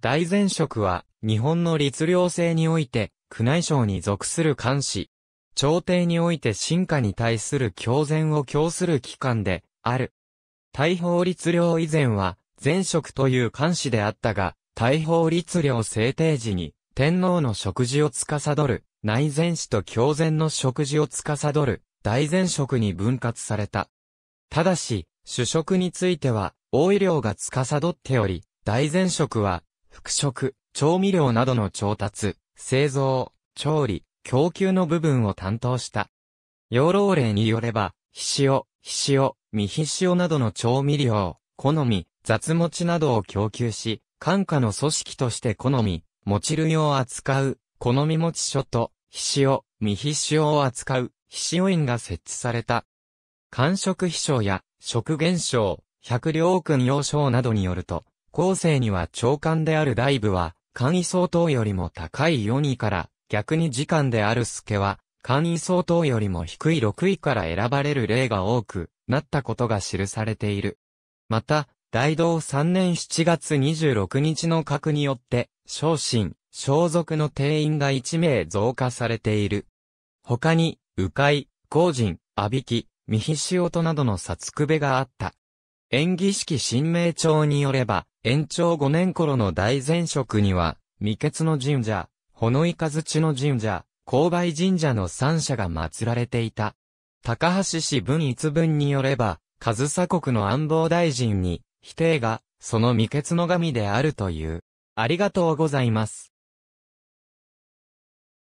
大前職は、日本の律令制において、宮内省に属する監視。朝廷において進化に対する共然を供する機関で、ある。大法律令以前は、前職という監視であったが、大法律令制定時に、天皇の食事を司る、内前史と教前の食事を司る、大前職に分割された。ただし、主食については、大医療が司っており、大前職は、服飾、調味料などの調達、製造、調理、供給の部分を担当した。養老令によれば、ひしお、ひしお、みひしおなどの調味料、好み、雑持ちなどを供給し、官下の組織として好み、持ち類を扱う、好み持ち書と、ひしお、みひしおを扱う、ひしお院が設置された。官職秘書や、職減少、百両君要章などによると、後世には長官である大部は、簡易相当よりも高い4位から、逆に時間である助は、簡易相当よりも低い6位から選ばれる例が多くなったことが記されている。また、大道3年7月26日の格によって、昇進、装束の定員が1名増加されている。他に、迂回、公人、阿引き、三菱音などの札くべがあった。演技式新名帳によれば、延長5年頃の大前職には、未決の神社、ほのいかづちの神社、勾配神社の三社が祀られていた。高橋氏文一文によれば、上総国の安防大臣に、否定が、その未決の神であるという。ありがとうございます。